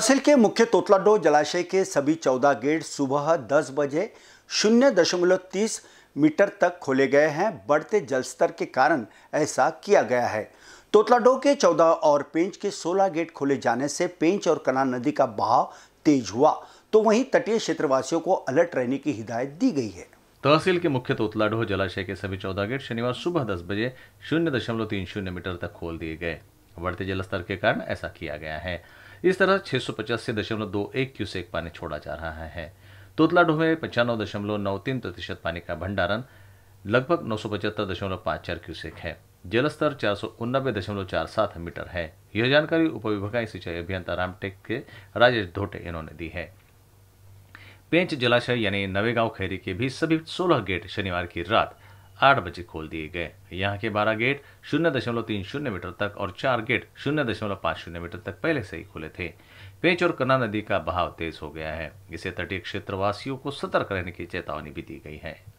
तहसील के मुख्य तोतलाडो जलाशय के सभी 14 गेट सुबह 10 बजे शून्य दशमलव तीस मीटर तक खोले गए हैं बढ़ते जलस्तर के कारण ऐसा किया गया है तोतलाडो के 14 और पेंच के 16 गेट खोले जाने से पेंच और कना नदी का बहाव तेज हुआ तो वहीं तटीय क्षेत्रवासियों को अलर्ट रहने की हिदायत दी गई है तहसील के मुख्य तोतलाडोह जलाशय के सभी चौदह गेट शनिवार सुबह दस बजे शून्य दशमलव तीन शून्य मीटर तक खोल दिए गए बढ़ते जलस्तर के कारण ऐसा किया गया है इस तरह छह सौ पचासी दशमलव दो एक क्यूसेक पानी छोड़ा जा रहा है तोतलाडो में पचानवे दशमलव नौ तीन प्रतिशत पानी का भंडारण लगभग नौ सौ पचहत्तर दशमलव पाँच चार क्यूसेक है जलस्तर चार सौ उन्नबे दशमलव चार सात मीटर है यह जानकारी उप विभागीय सिंचाई अभियंता रामटेक के राजेश धोटे इन्होंने दी है पेंच जलाशय यानी नवेगांव खैरी के भी सभी सोलह गेट शनिवार की रात आठ बजे खोल दिए गए यहाँ के बारह गेट शून्य दशमलव तीन शून्य मीटर तक और चार गेट शून्य दशमलव पाँच शून्य मीटर तक पहले से ही खुले थे पेंच और कना नदी का बहाव तेज हो गया है इसे तटीय क्षेत्रवासियों को सतर्क रहने की चेतावनी भी दी गई है